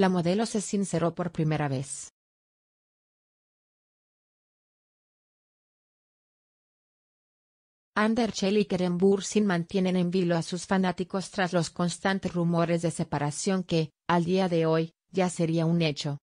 La modelo se sinceró por primera vez. Anderchell y Keren Bursin mantienen en vilo a sus fanáticos tras los constantes rumores de separación que, al día de hoy, ya sería un hecho.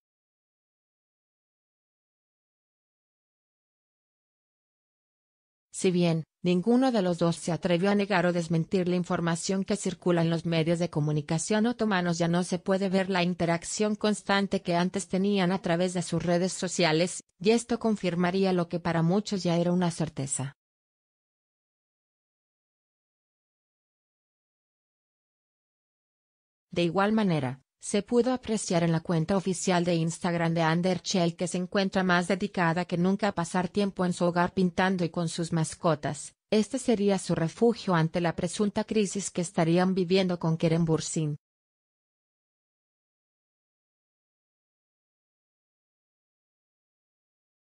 Si bien, ninguno de los dos se atrevió a negar o desmentir la información que circula en los medios de comunicación otomanos, ya no se puede ver la interacción constante que antes tenían a través de sus redes sociales, y esto confirmaría lo que para muchos ya era una certeza. De igual manera, se pudo apreciar en la cuenta oficial de Instagram de Ander que se encuentra más dedicada que nunca a pasar tiempo en su hogar pintando y con sus mascotas. Este sería su refugio ante la presunta crisis que estarían viviendo con Keren Bursin.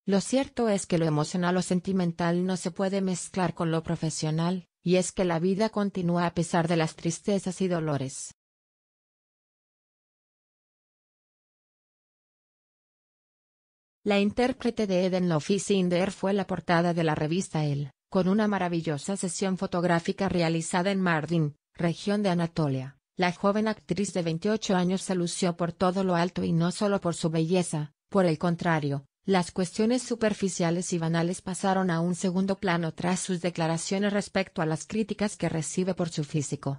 Lo cierto es que lo emocional o sentimental no se puede mezclar con lo profesional, y es que la vida continúa a pesar de las tristezas y dolores. La intérprete de Eden Lofi Sinder fue la portada de la revista El, con una maravillosa sesión fotográfica realizada en Mardin, región de Anatolia. La joven actriz de 28 años se lució por todo lo alto y no solo por su belleza, por el contrario, las cuestiones superficiales y banales pasaron a un segundo plano tras sus declaraciones respecto a las críticas que recibe por su físico.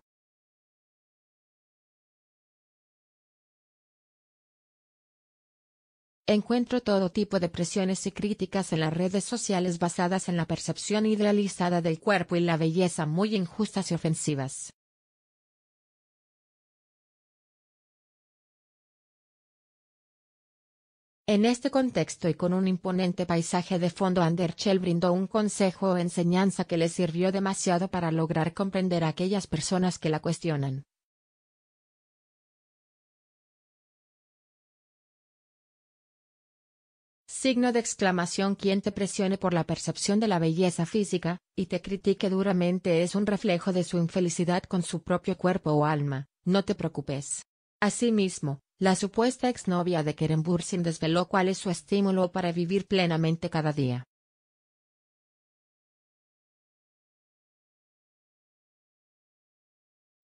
Encuentro todo tipo de presiones y críticas en las redes sociales basadas en la percepción idealizada del cuerpo y la belleza muy injustas y ofensivas. En este contexto y con un imponente paisaje de fondo Anderchel brindó un consejo o enseñanza que le sirvió demasiado para lograr comprender a aquellas personas que la cuestionan. Signo de exclamación quien te presione por la percepción de la belleza física, y te critique duramente es un reflejo de su infelicidad con su propio cuerpo o alma, no te preocupes. Asimismo, la supuesta exnovia de Keren Bursin desveló cuál es su estímulo para vivir plenamente cada día.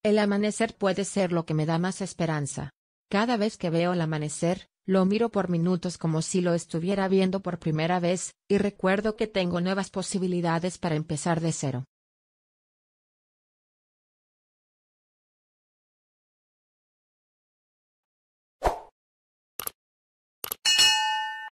El amanecer puede ser lo que me da más esperanza. Cada vez que veo el amanecer, lo miro por minutos como si lo estuviera viendo por primera vez, y recuerdo que tengo nuevas posibilidades para empezar de cero.